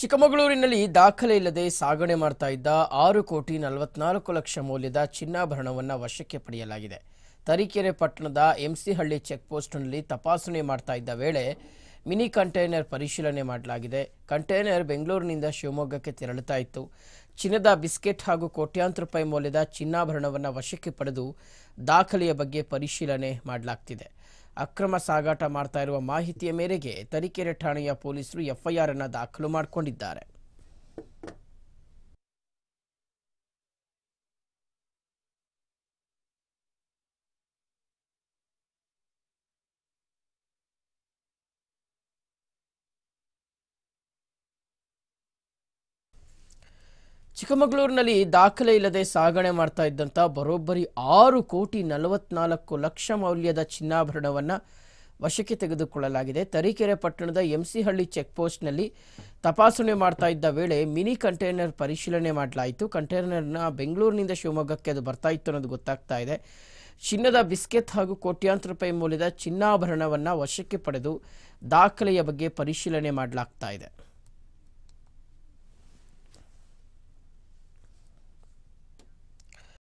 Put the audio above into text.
ಚಿಕ್ಕಮಗಳೂರಿನಲ್ಲಿ ದಾಖಲೆ ಇಲ್ಲದೆ ಸಾಗಣೆ ಮಾಡ್ತಾ ಇದ್ದ ಆರು ಕೋಟಿ ನಲವತ್ನಾಲ್ಕು ಲಕ್ಷ ಮೌಲ್ಯದ ಚಿನ್ನಾಭರಣವನ್ನು ವಶಕ್ಕೆ ಪಡೆಯಲಾಗಿದೆ ತರೀಕೆರೆ ಪಟ್ಟಣದ ಎಂಸಿಹಳ್ಳಿ ಚೆಕ್ ತಪಾಸಣೆ ಮಾಡ್ತಾ ಇದ್ದ ವೇಳೆ ಮಿನಿ ಕಂಟೈನರ್ ಪರಿಶೀಲನೆ ಮಾಡಲಾಗಿದೆ ಕಂಟೈನರ್ ಬೆಂಗಳೂರಿನಿಂದ ಶಿವಮೊಗ್ಗಕ್ಕೆ ತೆರಳುತ್ತಾ ಇತ್ತು ಚಿನ್ನದ ಬಿಸ್ಕೆಟ್ ಹಾಗೂ ಕೋಟ್ಯಾಂತರ ರೂಪಾಯಿ ಮೌಲ್ಯದ ಚಿನ್ನಾಭರಣವನ್ನು ವಶಕ್ಕೆ ಪಡೆದು ದಾಖಲೆಯ ಬಗ್ಗೆ ಪರಿಶೀಲನೆ ಮಾಡಲಾಗ್ತಿದೆ ಅಕ್ರಮ ಸಾಗಾಟ ಮಾಡ್ತಾ ಇರುವ ಮಾಹಿತಿಯ ಮೇರೆಗೆ ತರೀಕೆರೆ ಠಾಣೆಯ ಪೊಲೀಸರು ಎಫ್ಐಆರ್ ಅನ್ನು ದಾಖಲು ಮಾಡಿಕೊಂಡಿದ್ದಾರೆ ಚಿಕ್ಕಮಗಳೂರಿನಲ್ಲಿ ದಾಖಲೆ ಇಲ್ಲದೆ ಸಾಗಣೆ ಮಾಡ್ತಾ ಇದ್ದಂಥ ಬರೋಬ್ಬರಿ ಆರು ಕೋಟಿ ನಲವತ್ನಾಲ್ಕು ಲಕ್ಷ ಮೌಲ್ಯದ ಚಿನ್ನಾಭರಣವನ್ನು ವಶಕ್ಕೆ ತೆಗೆದುಕೊಳ್ಳಲಾಗಿದೆ ತರೀಕೆರೆ ಪಟ್ಟಣದ ಎಂಸಿಹಳ್ಳಿ ಚೆಕ್ಪೋಸ್ಟ್ನಲ್ಲಿ ತಪಾಸಣೆ ಮಾಡ್ತಾ ಇದ್ದ ವೇಳೆ ಮಿನಿ ಕಂಟೈನರ್ ಪರಿಶೀಲನೆ ಮಾಡಲಾಯಿತು ಕಂಟೈನರ್ನ ಬೆಂಗಳೂರಿನಿಂದ ಶಿವಮೊಗ್ಗಕ್ಕೆ ಅದು ಬರ್ತಾ ಇತ್ತು ಅನ್ನೋದು ಗೊತ್ತಾಗ್ತಾ ಇದೆ ಚಿನ್ನದ ಬಿಸ್ಕೆತ್ ಹಾಗೂ ಕೋಟ್ಯಾಂತರ ರೂಪಾಯಿ ಮೌಲ್ಯದ ಚಿನ್ನಾಭರಣವನ್ನು ವಶಕ್ಕೆ ಪಡೆದು ದಾಖಲೆಯ ಬಗ್ಗೆ ಪರಿಶೀಲನೆ ಮಾಡಲಾಗ್ತಾ ಇದೆ